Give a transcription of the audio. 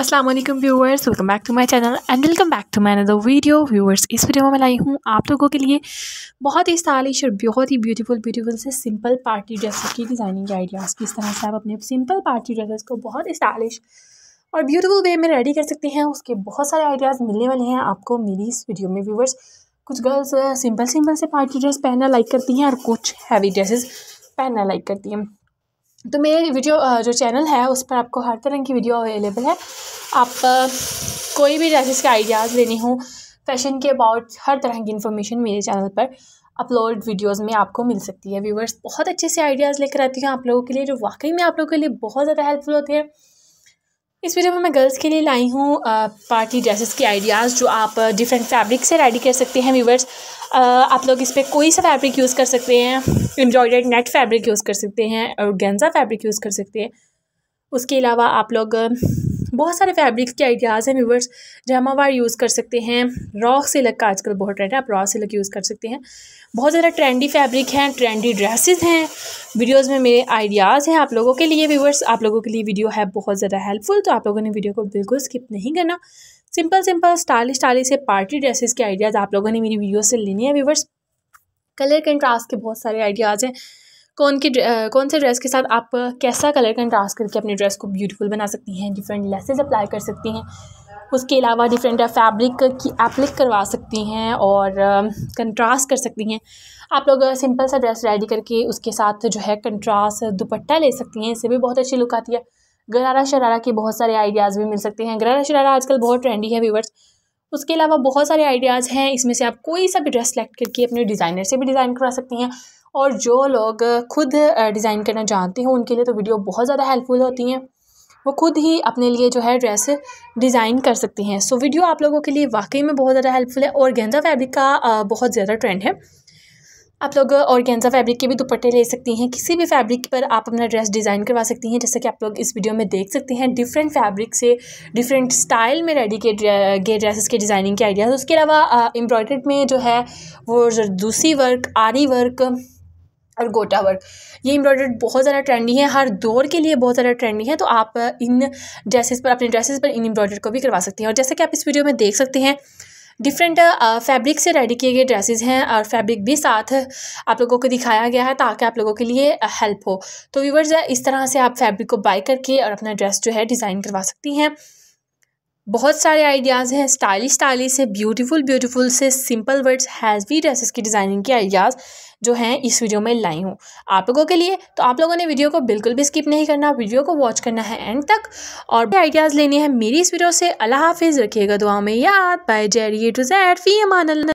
Aslam viewers welcome back to my channel and welcome back to my another video viewers इस video में मैं लाई हूँ आप लोगों के लिए बहुत ही स्टाइलिश और बहुत ही ब्यूटीफुल ब्यूटीफुल से सिंपल पार्टी ड्रेसेस की डिज़ाइनिंग के आइडियाज़ किस तरह से आप अपने सिंपल पार्टी ड्रेसेस को बहुत स्टाइलिश और ब्यूटीफुल वे में रेडी कर सकते हैं उसके बहुत सारे आइडियाज़ मिलने वाले हैं आपको मेरी इस वीडियो में व्यूवर्स कुछ गर्ल्स सिंपल सिंपल से पार्टी ड्रेस पहनना लाइक करती हैं और कुछ हैवी ड्रेसेस पहनना लाइक करती हैं तो मेरे वीडियो जो चैनल है उस पर आपको हर तरह की वीडियो अवेलेबल है आप कोई भी जैसे के आइडियाज़ लेने हों फैशन के अबाउट हर तरह की इन्फॉर्मेशन मेरे चैनल पर अपलोड वीडियोस में आपको मिल सकती है व्यूवर्स बहुत अच्छे से आइडियाज़ लेकर आती हूँ आप लोगों के लिए जो वाकई में आप लोगों के लिए बहुत ज़्यादा हेल्पफुल होते हैं इस वीडियो में मैं गर्ल्स के लिए लाई हूँ पार्टी ड्रेसेस के आइडियाज़ जो आप डिफरेंट फैब्रिक से रेडी कर सकते हैं व्यूवर्स आप लोग इस पर कोई सा फैब्रिक यूज़ कर सकते हैं एम्ब्रॉयडर्ड नेट फैब्रिक यूज़ कर सकते हैं और गेंजा फैब्रिक यूज़ कर सकते हैं उसके अलावा आप लोग बहुत सारे फैब्रिक्स के आइडियाज़ हैं व्यूवर्स जमावार यूज़ कर सकते हैं रॉ सिलक का आजकल बहुत ट्रेंड है आप रॉ सिलक यूज़ कर सकते हैं बहुत ज़्यादा ट्रेंडी फैब्रिक हैं ट्रेंडी ड्रेसेस हैं वीडियोस में मेरे आइडियाज़ हैं आप लोगों के लिए व्यूवर्स आप लोगों के लिए वीडियो है बहुत ज़्यादा हेल्पफुल तो आप लोगों ने वीडियो को बिल्कुल स्किप नहीं करना सिंपल सिंपल स्टाइलिश स्टाइलिश से पार्टी ड्रेसेस के आइडियाज़ आप लोगों ने मेरी वीडियो से लेने हैं व्यूवर्स कलर कंट्रास्ट के बहुत सारे आइडियाज़ हैं कौन की कौन से ड्रेस के साथ आप कैसा कलर कंट्रास्ट करके अपने ड्रेस को ब्यूटीफुल बना सकती हैं डिफरेंट लेसेज अप्लाई कर सकती हैं उसके अलावा डिफरेंट फैब्रिक की एप्लिक करवा सकती हैं और कंट्रास्ट कर सकती हैं आप लोग सिंपल सा ड्रेस रेडी करके उसके साथ जो है कंट्रास्ट दुपट्टा ले सकती हैं इससे भी बहुत अच्छी लुक आती है गरारा शरारा के बहुत सारे आइडियाज़ भी मिल सकते हैं गरारा शरारा आजकल बहुत ट्रेंडी है व्यूवर्स उसके अलावा बहुत सारे आइडियाज़ हैं इसमें से आप कोई सा भी ड्रेस सेलेक्ट करके अपने डिज़ाइनर से भी डिज़ाइन करवा सकती हैं और जो लोग खुद डिज़ाइन करना जानते हैं उनके लिए तो वीडियो बहुत ज़्यादा हेल्पफुल होती हैं वो खुद ही अपने लिए जो है ड्रेस डिज़ाइन कर सकती हैं सो वीडियो आप लोगों के लिए वाकई में बहुत ज़्यादा हेल्पफुल है और गेंदा फैब्रिक का बहुत ज़्यादा ट्रेंड है आप लोग और गेंजा फैब्रिक के भी दुपट्टे ले सकती हैं किसी भी फैब्रिक पर आप अपना ड्रेस डिज़ाइन करवा सकती हैं जैसे कि आप लोग इस वीडियो में देख सकते हैं डिफरेंट फैब्रिक से डिफरेंट स्टाइल में रेडी के गए ड्रेसेस के डिज़ाइनिंग के आइडियाज़ उसके अलावा एम्ब्रॉयडर्ड में जो है वो जरदूसी वर्क आरी वर्क और गोटा वर्क ये एम्ब्रॉयडरी बहुत ज़्यादा ट्रेंडी है हर दौर के लिए बहुत ज़्यादा ट्रेंडी है तो आप इन ड्रेसेस पर अपने ड्रेसेस पर इन एम्ब्रॉयडरी को भी करवा सकते हैं और जैसा कि आप इस वीडियो में देख सकते हैं डिफरेंट फैब्रिक से रेडी किए गए ड्रेसेस हैं और फैब्रिक भी साथ आप लोगों को दिखाया गया है ताकि आप लोगों के लिए हेल्प हो तो व्यूवर्स इस तरह से आप फैब्रिक को बाई करके और अपना ड्रेस जो है डिज़ाइन करवा सकती हैं बहुत सारे आइडियाज़ हैं स्टाइलिश स्टाइलिश से ब्यूटीफुल ब्यूटीफुल से सिंपल वर्ड्स हैज़वी ड्रेसेस की डिज़ाइनिंग के आइडियाज़ जो हैं इस वीडियो में लाई हूँ आप लोगों के लिए तो आप लोगों ने वीडियो को बिल्कुल भी स्किप नहीं करना वीडियो को वॉच करना है एंड तक और भी आइडियाज़ लेने हैं मेरी इस वीडियो से अल्लाह हाफिज़ रखिएगा दुआ में याद बाय जेड ये टू जेड फी अमान